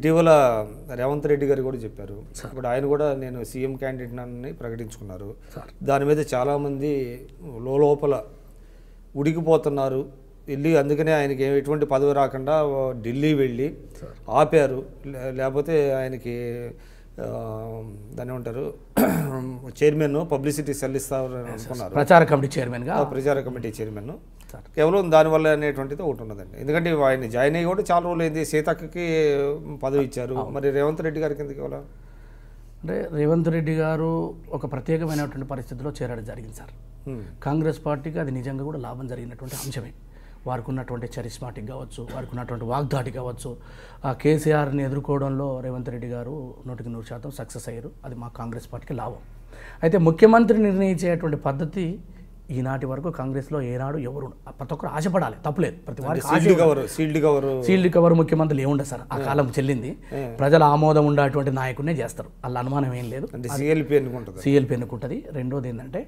ఇటీవల రేవంత్ రెడ్డి గారు కూడా చెప్పారు ఇప్పుడు ఆయన కూడా నేను సీఎం క్యాండిడేట్ అని ప్రకటించుకున్నారు దాని మీద చాలామంది లోపల ఉడికిపోతున్నారు వెళ్ళి అందుకనే ఆయనకి ఎటువంటి పదవి రాకుండా ఢిల్లీ వెళ్ళి ఆపారు లేకపోతే ఆయనకి దాన్ని ఉంటారు చైర్మన్ పబ్లిసిటీ సెల్ ఇస్తారు అనుకున్నారు ప్రచార కమిటీ చైర్మన్ ప్రచార కమిటీ చైర్మన్ కేవలం దానివల్ల అనేటువంటిది ఒకటి ఉన్నదండి ఎందుకంటే ఆయన జాయిన్ అయ్యి కూడా చాలా రోజులు అయింది సీతక్కకి పదవి ఇచ్చారు మరి రేవంత్ రెడ్డి గారికి ఎందుకు ఇవ్వాలి అంటే రేవంత్ రెడ్డి గారు ఒక ప్రత్యేకమైనటువంటి పరిస్థితిలో చేరడం జరిగింది సార్ కాంగ్రెస్ పార్టీకి అది నిజంగా కూడా లాభం జరిగినటువంటి అంశమే వారికి ఉన్నటువంటి చరిస్మాటిక్ కావచ్చు వారికి ఉన్నటువంటి వాగ్దాటి కావచ్చు ఆ కేసీఆర్ని ఎదుర్కోవడంలో రేవంత్ రెడ్డి గారు నూటికి నూరు శాతం సక్సెస్ అయ్యారు అది మా కాంగ్రెస్ పార్టీకి లాభం అయితే ముఖ్యమంత్రి నిర్ణయించేటువంటి పద్ధతి ఈనాటి వరకు కాంగ్రెస్లో ఏనాడు ఎవరు ప్రతి ఒక్కరు ఆశపడాలి తప్పులేదు ప్రతి sealed cover sealed cover sealed cover ముఖ్యమంత్రులు ఏముండదు సార్ ఆ కాలం చెల్లింది ప్రజల ఆమోదం ఉండేటువంటి నాయకుడినే చేస్తారు వాళ్ళ అనుమానం ఏం లేదు సిఎల్పి ఎన్నుకుంటుంది రెండోది ఏంటంటే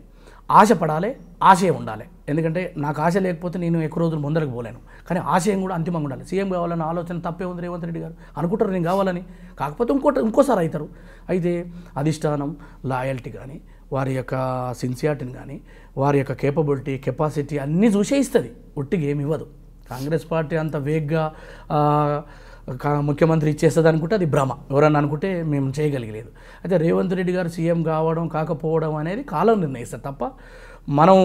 ఆశపడాలి ఆశయం ఉండాలి ఎందుకంటే నాకు ఆశ లేకపోతే నేను ఎక్కువ రోజులు ముందరకు పోలేను కానీ ఆశయం కూడా అంతిమంగా ఉండాలి సీఎం కావాలని ఆలోచన తప్పే ఉంది రేవంత్ రెడ్డి గారు అనుకుంటారు నేను కావాలని కాకపోతే ఇంకోటి ఇంకోసారి అవుతారు అయితే అధిష్టానం లాయల్టీ కానీ వారి యొక్క సిన్సియారిటీని కానీ వారి యొక్క కేపబిలిటీ కెపాసిటీ అన్నీ చూసే ఇస్తుంది ఒట్టిగా ఏమి ఇవ్వదు కాంగ్రెస్ పార్టీ అంత వేగ్గా ముఖ్యమంత్రి ఇచ్చేస్తుంది అనుకుంటే అది భ్రమ ఎవరన్నా అనుకుంటే మేము చేయగలిగలేదు అయితే రేవంత్ రెడ్డి గారు సీఎం కావడం కాకపోవడం అనేది కాలం నిర్ణయిస్తారు తప్ప మనం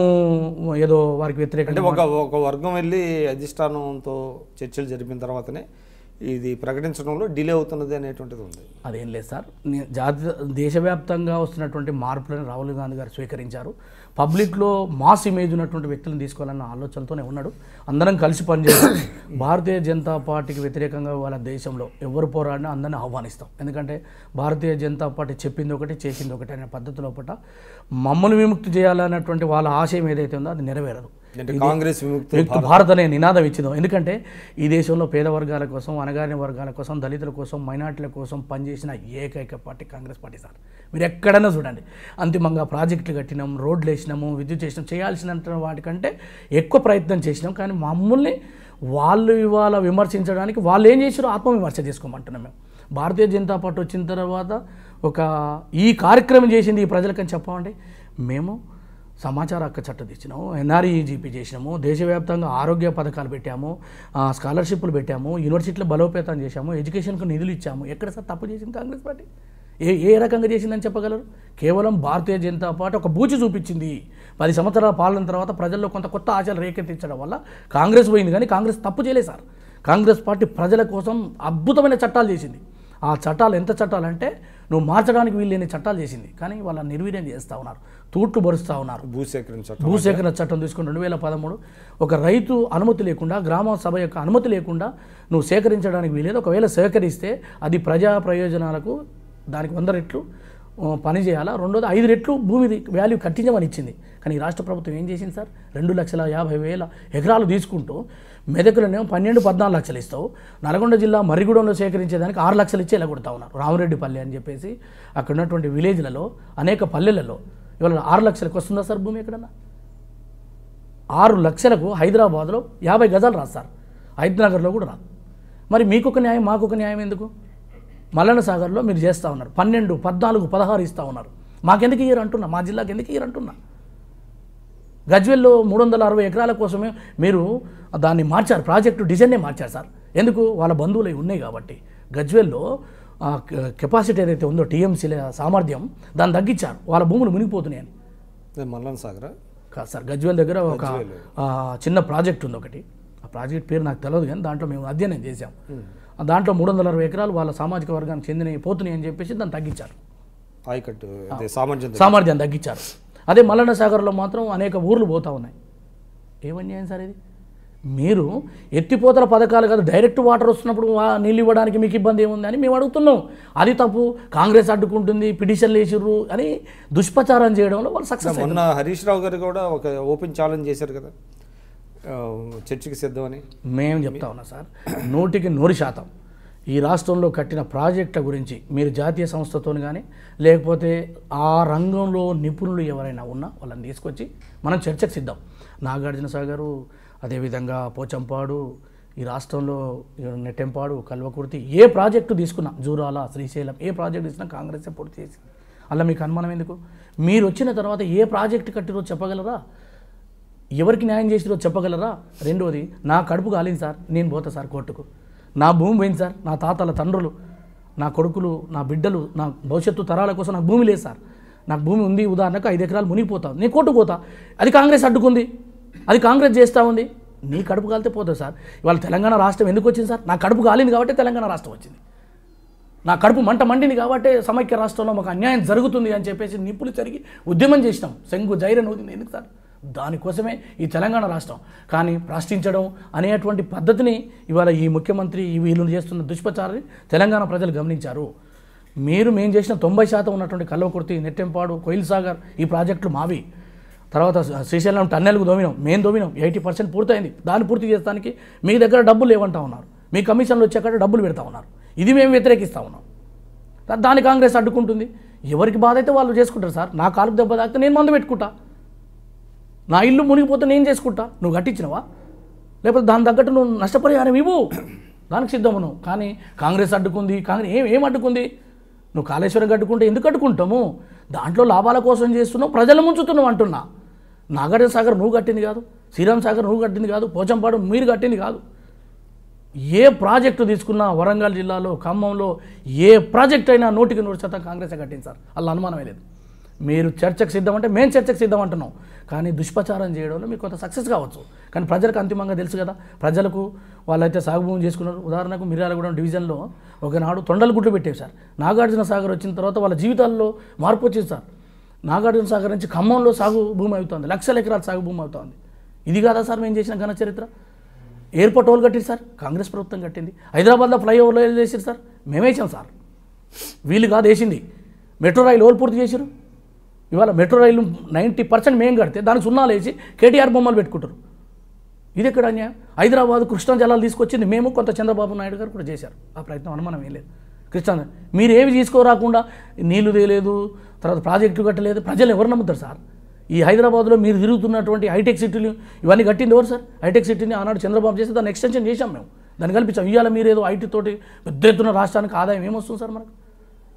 ఏదో వారికి వ్యతిరేకంగా ఒక ఒక వర్గం వెళ్ళి అధిష్టానంతో చర్చలు జరిపిన తర్వాతనే ఇది ప్రకటించడంలో డిలే అవుతున్నది అనేటువంటిది ఉంది అదేం లేదు సార్ జాతీయ దేశవ్యాప్తంగా వస్తున్నటువంటి మార్పులను రాహుల్ గాంధీ గారు స్వీకరించారు పబ్లిక్లో మాస్ ఇమేజ్ ఉన్నటువంటి వ్యక్తులను తీసుకోవాలన్న ఆలోచనతోనే ఉన్నాడు అందరం కలిసి పనిచేస్తాం భారతీయ జనతా పార్టీకి వ్యతిరేకంగా వాళ్ళ దేశంలో ఎవరు పోరాడినా అందరిని ఆహ్వానిస్తాం ఎందుకంటే భారతీయ జనతా పార్టీ చెప్పింది ఒకటి చేసింది ఒకటి అనే పద్ధతిలో పట్ల మమ్మల్ని విముక్తి చేయాలన్నటువంటి వాళ్ళ ఆశయం ఏదైతే ఉందో అది నెరవేరదు కాంగ్రెస్ విముక్తి భారత్ అనే నినాదం ఇచ్చిందాం ఎందుకంటే ఈ దేశంలో పేద వర్గాల కోసం అనగారిన వర్గాల కోసం దళితుల కోసం మైనార్టీల కోసం పనిచేసిన ఏకైక పార్టీ కాంగ్రెస్ పార్టీ సార్ మీరు ఎక్కడైనా చూడండి అంతిమంగా ప్రాజెక్టులు కట్టినాం రోడ్లు వేసినాం చేసినాము విద్యుత్ చేసినాం చేయాల్సినంత వాటికంటే ఎక్కువ ప్రయత్నం చేసినాం కానీ మమ్మల్ని వాళ్ళు ఇవాళ విమర్శించడానికి వాళ్ళు ఏం చేసారో ఆత్మవిమర్శ చేసుకోమంటున్నాం మేము భారతీయ జనతా పార్టీ వచ్చిన తర్వాత ఒక ఈ కార్యక్రమం చేసింది ఈ ప్రజలకని చెప్పమండి మేము సమాచార హక్క చట్టం తెచ్చినాము ఎన్ఆర్ఈజీపీ చేసినాము దేశవ్యాప్తంగా ఆరోగ్య పథకాలు పెట్టాము స్కాలర్షిప్లు పెట్టాము యూనివర్సిటీలో బలోపేతం చేశాము ఎడ్యుకేషన్కు నిధులు ఇచ్చాము ఎక్కడ సార్ తప్పు చేసింది కాంగ్రెస్ పార్టీ ఏ ఏ రకంగా చేసిందని చెప్పగలరు కేవలం భారతీయ జనతా పార్టీ ఒక బూచి చూపించింది పది సంవత్సరాల పాలన తర్వాత ప్రజల్లో కొంత కొత్త ఆశలు రేకెత్తించడం వల్ల కాంగ్రెస్ పోయింది కానీ కాంగ్రెస్ తప్పు చేయలేదు సార్ కాంగ్రెస్ పార్టీ ప్రజల కోసం అద్భుతమైన చట్టాలు చేసింది ఆ చట్టాలు ఎంత చట్టాలంటే నువ్వు మార్చడానికి వీల్లేని చట్టాలు చేసింది కానీ వాళ్ళ నిర్వీర్యం చేస్తూ ఉన్నారు తూట్లు భరుస్తూ ఉన్నారు భూసేకరణ చట్టం భూసేకరణ చట్టం తీసుకుని రెండు వేల పదమూడు ఒక రైతు అనుమతి లేకుండా గ్రామ సభ యొక్క అనుమతి లేకుండా నువ్వు సేకరించడానికి వీలేదు ఒకవేళ సేకరిస్తే అది ప్రజా ప్రయోజనాలకు దానికి వంద రెట్లు పని చేయాలా రెండోది ఐదు రెట్లు భూమిది వాల్యూ కట్టించమని ఇచ్చింది కానీ రాష్ట్ర ప్రభుత్వం ఏం చేసింది సార్ రెండు లక్షల యాభై వేల ఎకరాలు తీసుకుంటూ మెదకులనేమో పన్నెండు పద్నాలుగు లక్షలు ఇస్తావు నల్గొండ జిల్లా మర్రిగూడెంలో సేకరించేదానికి ఆరు లక్షలు ఇచ్చి ఎలగొడతా ఉన్నారు పల్లె అని చెప్పేసి అక్కడ ఉన్నటువంటి విలేజ్లలో అనేక పల్లెలలో ఇవాళ ఆరు లక్షలకు వస్తుందా సార్ భూమి ఎక్కడన్నా ఆరు లక్షలకు హైదరాబాద్లో యాభై గజాలు రాదు సార్ హైదరాబాద్లో కూడా రాదు మరి మీకొక న్యాయం మాకొక న్యాయం ఎందుకు మల్లన్న సాగర్లో మీరు చేస్తూ ఉన్నారు పన్నెండు పద్నాలుగు పదహారు ఇస్తూ ఉన్నారు మాకెందుకు ఇయ్యరు అంటున్నా మా జిల్లాకి ఎందుకు ఇయ్యరు అంటున్నా గజ్వెల్లో మూడు వందల అరవై ఎకరాల కోసమే మీరు దాన్ని మార్చారు ప్రాజెక్టు డిజైన్నే మార్చారు సార్ ఎందుకు వాళ్ళ బంధువులు ఉన్నాయి కాబట్టి గజ్వెల్లో కెపాసిటీ ఏదైతే ఉందో టీఎంసీల సామర్థ్యం దాన్ని తగ్గించారు వాళ్ళ భూములు మునిగిపోతున్నాయని మల్లన్ సాగర్ కాదు సార్ గజ్వెల్ దగ్గర ఒక చిన్న ప్రాజెక్ట్ ఉంది ఒకటి ఆ ప్రాజెక్ట్ పేరు నాకు తెలియదు కానీ దాంట్లో మేము అధ్యయనం చేశాం దాంట్లో మూడు వందల అరవై ఎకరాలు వాళ్ళ సామాజిక వర్గానికి చెందినవి పోతున్నాయి అని చెప్పేసి దాన్ని తగ్గించారు ఆయకట్టు సామర్థ్యం తగ్గించారు అదే మల్లన్న సాగర్లో మాత్రం అనేక ఊర్లు పోతా ఉన్నాయి ఏమన్యాయం సార్ ఇది మీరు ఎత్తిపోతల పథకాలు కదా డైరెక్ట్ వాటర్ వస్తున్నప్పుడు నీళ్ళు ఇవ్వడానికి మీకు ఇబ్బంది ఏముంది అని మేము అడుగుతున్నాం అది తప్పు కాంగ్రెస్ అడ్డుకుంటుంది పిటిషన్లు వేసిర్రు అని దుష్ప్రచారం చేయడంలో వాళ్ళు సక్సెస్ హరీష్ రావు గారు కూడా ఒక ఓపెన్ ఛాలెంజ్ చేశారు కదా చర్చకి సిద్ధమని మేము చెప్తా ఉన్నాం సార్ నూటికి నూరు శాతం ఈ రాష్ట్రంలో కట్టిన ప్రాజెక్టుల గురించి మీరు జాతీయ సంస్థతో కానీ లేకపోతే ఆ రంగంలో నిపుణులు ఎవరైనా ఉన్నా వాళ్ళని తీసుకొచ్చి మనం చర్చకు సిద్ధం నాగార్జున సాగరు అదేవిధంగా పోచంపాడు ఈ రాష్ట్రంలో నెట్టెంపాడు కల్వకుర్తి ఏ ప్రాజెక్టు తీసుకున్నా జూరాల శ్రీశైలం ఏ ప్రాజెక్టు తీసుకున్నా కాంగ్రెస్ పూర్తి చేసింది అలా మీకు అనుమానం ఎందుకు మీరు వచ్చిన తర్వాత ఏ ప్రాజెక్టు కట్టిరో చెప్పగలరా ఎవరికి న్యాయం చేసిరో చెప్పగలరా రెండోది నా కడుపు కాలేదు సార్ నేను పోతా సార్ కోర్టుకు నా భూమి పోయింది సార్ నా తాతల తండ్రులు నా కొడుకులు నా బిడ్డలు నా భవిష్యత్తు తరాల కోసం నాకు భూమి లేదు సార్ నాకు భూమి ఉంది ఉదాహరణకు ఐదు ఎకరాలు మునిగిపోతా నేను కోర్టు పోతా అది కాంగ్రెస్ అడ్డుకుంది అది కాంగ్రెస్ చేస్తూ ఉంది నీ కడుపు కాలితే పోతుంది సార్ ఇవాళ తెలంగాణ రాష్ట్రం ఎందుకు వచ్చింది సార్ నా కడుపు కాలింది కాబట్టి తెలంగాణ రాష్ట్రం వచ్చింది నా కడుపు మంట మండింది కాబట్టి సమైక్య రాష్ట్రంలో మాకు అన్యాయం జరుగుతుంది అని చెప్పేసి నిప్పులు జరిగి ఉద్యమం చేసినాం శంకు జైరన్ ఎందుకు సార్ దానికోసమే ఈ తెలంగాణ రాష్ట్రం కానీ ప్రశ్నించడం అనేటువంటి పద్ధతిని ఇవాళ ఈ ముఖ్యమంత్రి వీళ్ళు చేస్తున్న దుష్ప్రచారాన్ని తెలంగాణ ప్రజలు గమనించారు మీరు మేము చేసిన తొంభై శాతం ఉన్నటువంటి కల్వకుర్తి నెట్టెంపాడు కోయిల్ సాగర్ ఈ ప్రాజెక్టులు మావి తర్వాత శ్రీశైలం టన్నెల్కు దోమినాం మేము దోమినాం ఎయిటీ పర్సెంట్ పూర్తయింది దాన్ని పూర్తి చేస్తానికి మీ దగ్గర డబ్బులు లేవంటా ఉన్నారు మీ కమిషన్లు వచ్చాక డబ్బులు పెడతా ఉన్నారు ఇది మేము వ్యతిరేకిస్తూ ఉన్నాం దాన్ని కాంగ్రెస్ అడ్డుకుంటుంది ఎవరికి బాధ అయితే వాళ్ళు చేసుకుంటారు సార్ నా కాలుకు దెబ్బ తాకితే నేను మందు పెట్టుకుంటా నా ఇల్లు మునిగిపోతే నేను చేసుకుంటా నువ్వు కట్టించినవా లేకపోతే దాని తగ్గట్టు నువ్వు నష్టపరిహారం ఇవ్వు దానికి సిద్ధము నువ్వు కానీ కాంగ్రెస్ అడ్డుకుంది కాంగ్రెస్ ఏం ఏం అడ్డుకుంది నువ్వు కాళేశ్వరం కట్టుకుంటే ఎందుకు కట్టుకుంటాము దాంట్లో లాభాల కోసం చేస్తున్నావు ప్రజలు ముంచుతున్నావు అంటున్నా నాగార్జున సాగర్ నువ్వు కట్టింది కాదు శ్రీరామ్ సాగర్ నువ్వు కట్టింది కాదు పోచంపాడు మీరు కట్టింది కాదు ఏ ప్రాజెక్టు తీసుకున్నా వరంగల్ జిల్లాలో ఖమ్మంలో ఏ ప్రాజెక్ట్ అయినా నూటికి నూరు శాతం కాంగ్రెసే కట్టింది సార్ అలా అనుమానమే లేదు మీరు చర్చకు సిద్ధం అంటే మేము చర్చకు సిద్ధం అంటున్నాం కానీ దుష్ప్రచారం చేయడంలో మీకు కొంత సక్సెస్ కావచ్చు కానీ ప్రజలకు అంతిమంగా తెలుసు కదా ప్రజలకు వాళ్ళైతే సాగుభూమి చేసుకున్నారు ఉదాహరణకు మిర్యాలగూడెం డివిజన్లో ఒకనాడు తొండలు గుడ్లు పెట్టేవి సార్ నాగార్జున సాగర్ వచ్చిన తర్వాత వాళ్ళ జీవితాల్లో మార్పు వచ్చింది సార్ నాగార్జున సాగర్ నుంచి ఖమ్మంలో సాగు భూమి అవుతుంది లక్షల ఎకరాలు సాగు భూమి అవుతుంది ఇది కాదా సార్ మేము చేసిన ఘన చరిత్ర ఎయిర్పోర్ట్ హోల్ కట్టింది సార్ కాంగ్రెస్ ప్రభుత్వం కట్టింది హైదరాబాద్లో ఫ్లైఓవర్లో చేసారు సార్ మేమేసాం సార్ వీళ్ళు కాదు వేసింది మెట్రో రైలు పూర్తి చేశారు ఇవాళ మెట్రో రైలు నైంటీ పర్సెంట్ మేము కడితే దానికి సున్నాలు వేసి కేటీఆర్ బొమ్మలు పెట్టుకుంటారు ఇది ఎక్కడ అన్యాయం హైదరాబాద్ కృష్ణా జలాలు తీసుకొచ్చింది మేము కొంత చంద్రబాబు నాయుడు గారు కూడా చేశారు ఆ ప్రయత్నం అనుమానం ఏం లేదు కృష్ణా మీరు ఏవి తీసుకోరాకుండా నీళ్లు తేలేదు తర్వాత ప్రాజెక్టులు కట్టలేదు ప్రజలు ఎవరు నమ్ముతారు సార్ ఈ హైదరాబాద్లో మీరు తిరుగుతున్నటువంటి హైటెక్ సిటీలు ఇవన్నీ కట్టింది ఎవరు సార్ హైటెక్ సిటీని ఆనాడు చంద్రబాబు చేసి దాన్ని ఎక్స్టెన్షన్ చేశాం మేము దాన్ని కల్పించాం ఇవాళ మీరు ఏదో ఐటీ తోటి పెద్ద ఎత్తున రాష్ట్రానికి ఆదాయం ఏమొస్తుంది సార్ మనకు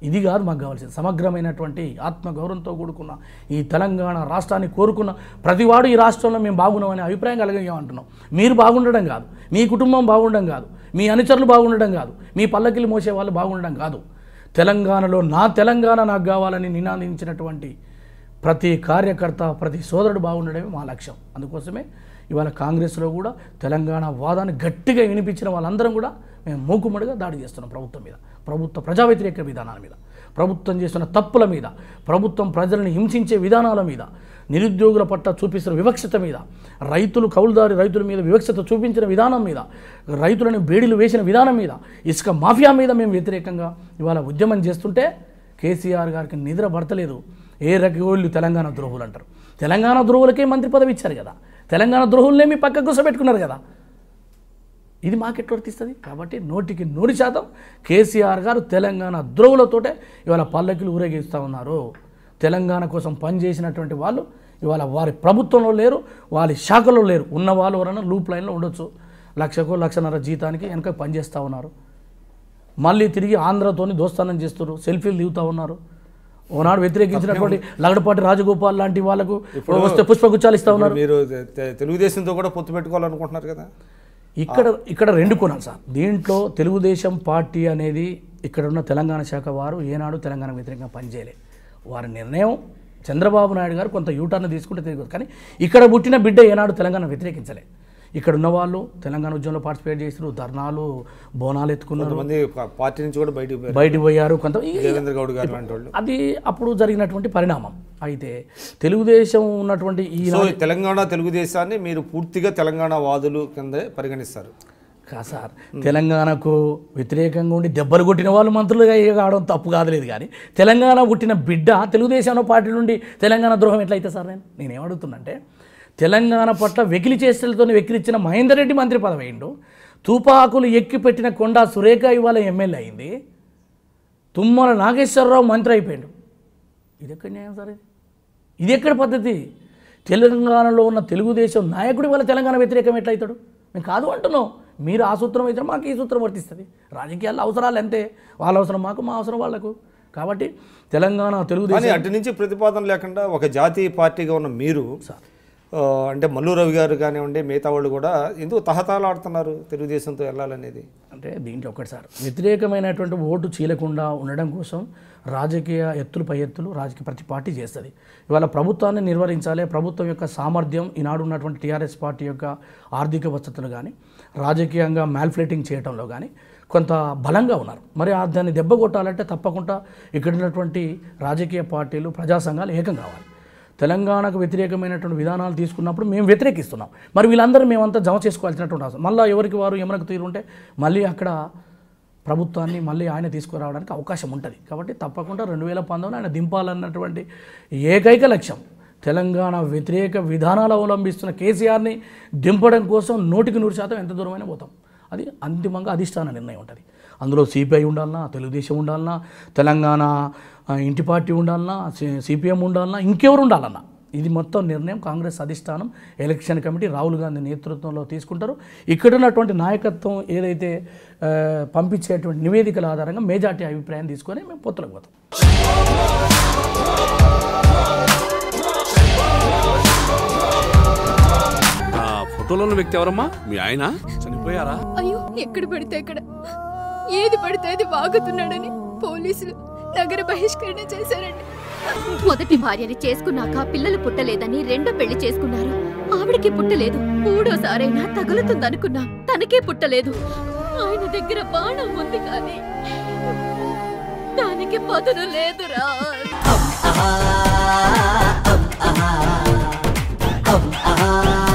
ఇది కాదు మాకు కావాల్సింది సమగ్రమైనటువంటి ఆత్మగౌరవంతో కూడుకున్న ఈ తెలంగాణ రాష్ట్రాన్ని కోరుకున్న ప్రతివాడు ఈ రాష్ట్రంలో మేము బాగున్నామనే అభిప్రాయం అంటున్నాం మీరు బాగుండడం కాదు మీ కుటుంబం బాగుండడం కాదు మీ అనుచరులు బాగుండడం కాదు మీ పల్లకిలు మోసే వాళ్ళు బాగుండడం కాదు తెలంగాణలో నా తెలంగాణ నాకు కావాలని నినాదించినటువంటి ప్రతి కార్యకర్త ప్రతి సోదరుడు బాగుండడమే మా లక్ష్యం అందుకోసమే ఇవాళ కాంగ్రెస్లో కూడా తెలంగాణ వాదాన్ని గట్టిగా వినిపించిన వాళ్ళందరం కూడా మేము మూకుమ్మడిగా దాడి చేస్తున్నాం ప్రభుత్వం మీద ప్రభుత్వ ప్రజా వ్యతిరేక విధానాల మీద ప్రభుత్వం చేస్తున్న తప్పుల మీద ప్రభుత్వం ప్రజలను హింసించే విధానాల మీద నిరుద్యోగుల పట్ల చూపిస్తున్న వివక్షత మీద రైతులు కౌలుదారి రైతుల మీద వివక్షత చూపించిన విధానం మీద రైతులను బేడీలు వేసిన విధానం మీద ఇసుక మాఫియా మీద మేము వ్యతిరేకంగా ఇవాళ ఉద్యమం చేస్తుంటే కేసీఆర్ గారికి నిద్ర పడతలేదు ఏ రకగోళ్ళు తెలంగాణ ద్రోహులు అంటారు తెలంగాణ ద్రోహులకే మంత్రి పదవి ఇచ్చారు కదా తెలంగాణ ద్రోహులనేమి మీ పక్కకు కూసబెట్టుకున్నారు కదా ఇది మాకెట్ వర్తిస్తుంది కాబట్టి నోటికి నూరు శాతం కేసీఆర్ గారు తెలంగాణ ద్రోవులతోటే ఇవాళ పల్లకిలు ఊరేగిస్తూ ఉన్నారు తెలంగాణ కోసం పనిచేసినటువంటి వాళ్ళు ఇవాళ వారి ప్రభుత్వంలో లేరు వారి శాఖలో లేరు ఉన్న వాళ్ళు ఎవరైనా లూప్ లైన్లో ఉండొచ్చు లక్షకు లక్షన్నర జీతానికి వెనక పనిచేస్తూ ఉన్నారు మళ్ళీ తిరిగి ఆంధ్రతోని దోస్తానం చేస్తున్నారు సెల్ఫీలు దిగుతూ ఉన్నారు ఓనాడు వ్యతిరేకించినటువంటి లగడపాటి రాజగోపాల్ లాంటి వాళ్ళకు వస్తే పుష్పగుచ్చాలు ఇస్తూ ఉన్నారు మీరు తెలుగుదేశంతో కూడా పొత్తు పెట్టుకోవాలనుకుంటున్నారు కదా ఇక్కడ ఇక్కడ రెండు కొనాలి సార్ దీంట్లో తెలుగుదేశం పార్టీ అనేది ఇక్కడున్న తెలంగాణ శాఖ వారు ఏనాడు తెలంగాణ వ్యతిరేకంగా పనిచేయలే వారి నిర్ణయం చంద్రబాబు నాయుడు గారు కొంత యూటర్న్ తీసుకుంటే తెలియదు కానీ ఇక్కడ పుట్టిన బిడ్డ ఏనాడు తెలంగాణ వ్యతిరేకించలే ఇక్కడ ఉన్న వాళ్ళు తెలంగాణ ఉద్యమంలో పార్టిసిపేట్ చేశారు ధర్నాలు బోనాలు ఎత్తుకున్నారు పార్టీ నుంచి కూడా బయటకు పోయారు కొంత అది అప్పుడు జరిగినటువంటి పరిణామం అయితే తెలుగుదేశం ఉన్నటువంటి ఈ తెలంగాణ తెలుగుదేశాన్ని మీరు పూర్తిగా తెలంగాణ వాదులు కింద పరిగణిస్తారు కా సార్ తెలంగాణకు వ్యతిరేకంగా ఉండి దెబ్బలు కొట్టిన వాళ్ళు మంత్రులుగా కావడం తప్పు కాదలేదు కానీ తెలంగాణ పుట్టిన బిడ్డ తెలుగుదేశం పార్టీ నుండి తెలంగాణ ద్రోహం ఎట్లయితే సార్ నేను నేనేమడుగుతున్నంటే తెలంగాణ పట్ల వెకిలి చేష్టలతో వెకిలిచ్చిన మహేందర్ రెడ్డి మంత్రి పదవి అయిండు తుపాకులు ఎక్కి పెట్టిన కొండ సురేఖ ఇవాళ ఎమ్మెల్యే అయింది తుమ్మల నాగేశ్వరరావు మంత్రి అయిపోయాడు ఇది ఎక్కడ న్యాయం సార్ ఇది ఇది ఎక్కడ పద్ధతి తెలంగాణలో ఉన్న తెలుగుదేశం నాయకుడి వల్ల తెలంగాణ వ్యతిరేకం ఎట్లయితాడు మేము కాదు అంటున్నాం మీరు ఆ సూత్రం అయితే మాకు ఈ సూత్రం వర్తిస్తుంది రాజకీయాల్లో అవసరాలు అంతే వాళ్ళ అవసరం మాకు మా అవసరం వాళ్లకు కాబట్టి తెలంగాణ తెలుగుదేశం అటు నుంచి ప్రతిపాదన లేకుండా ఒక జాతీయ పార్టీగా ఉన్న మీరు అంటే మల్లు రవి గారు కానివ్వండి మిగతా వాళ్ళు కూడా ఎందుకు తహతాలాడుతున్నారు తెలుగుదేశంతో వెళ్ళాలనేది అంటే దీంట్లో ఒకటి సార్ వ్యతిరేకమైనటువంటి ఓటు చీలకుండా ఉండడం కోసం రాజకీయ ఎత్తులు పై ఎత్తులు రాజకీయ ప్రతి పార్టీ చేస్తుంది ఇవాళ ప్రభుత్వాన్ని నిర్వహించాలి ప్రభుత్వం యొక్క సామర్థ్యం ఈనాడు ఉన్నటువంటి టీఆర్ఎస్ పార్టీ యొక్క ఆర్థిక వసతులు కానీ రాజకీయంగా మ్యాల్ఫ్లేటింగ్ చేయడంలో కానీ కొంత బలంగా ఉన్నారు మరి దాన్ని దెబ్బ కొట్టాలంటే తప్పకుండా ఇక్కడ ఉన్నటువంటి రాజకీయ పార్టీలు ప్రజా సంఘాలు ఏకం కావాలి తెలంగాణకు వ్యతిరేకమైనటువంటి విధానాలు తీసుకున్నప్పుడు మేము వ్యతిరేకిస్తున్నాం మరి వీళ్ళందరూ మేమంతా జమ చేసుకోవాల్సినటువంటి అవసరం మళ్ళీ ఎవరికి వారు ఎమరకు ఉంటే మళ్ళీ అక్కడ ప్రభుత్వాన్ని మళ్ళీ ఆయన తీసుకురావడానికి అవకాశం ఉంటుంది కాబట్టి తప్పకుండా రెండు వేల పంతొమ్మిది ఆయన దింపాలన్నటువంటి ఏకైక లక్ష్యం తెలంగాణ వ్యతిరేక విధానాలు అవలంబిస్తున్న కేసీఆర్ని దింపడం కోసం నూటికి నూరు శాతం ఎంత దూరమైనా పోతాం అది అంతిమంగా అధిష్టాన నిర్ణయం ఉంటుంది అందులో సిపిఐ ఉండాలన్నా తెలుగుదేశం ఉండాలన్నా తెలంగాణ ఇంటి పార్టీ ఉండాలన్నా సిపిఎం ఉండాలన్నా ఇంకెవరు ఉండాలన్నా ఇది మొత్తం నిర్ణయం కాంగ్రెస్ అధిష్టానం ఎలక్షన్ కమిటీ రాహుల్ గాంధీ నేతృత్వంలో తీసుకుంటారు ఇక్కడ ఉన్నటువంటి నాయకత్వం ఏదైతే పంపించేటువంటి నివేదికల ఆధారంగా మెజార్టీ అభిప్రాయం తీసుకొని మేము పొత్తులకు పోతాం ఫోటోలో వ్యక్తి ఎవరమ్మా మీ ఆయన చనిపోయారా అయ్యో ఎక్కడ పడితే ఇక్కడ ఏది పడితే అది వాగుతున్నాడని పోలీసులు నగర బహిష్కరణ చేశారండి మొదటి భార్యని చేసుకున్నాక పిల్లలు పుట్టలేదని రెండో పెళ్లి చేసుకున్నారు ఆవిడకి పుట్టలేదు మూడోసారైనా తగులుతుందనుకున్నా తనకే పుట్టలేదు ఆయన దగ్గర బాణం ఉంది కానీ దానికి పదును లేదురా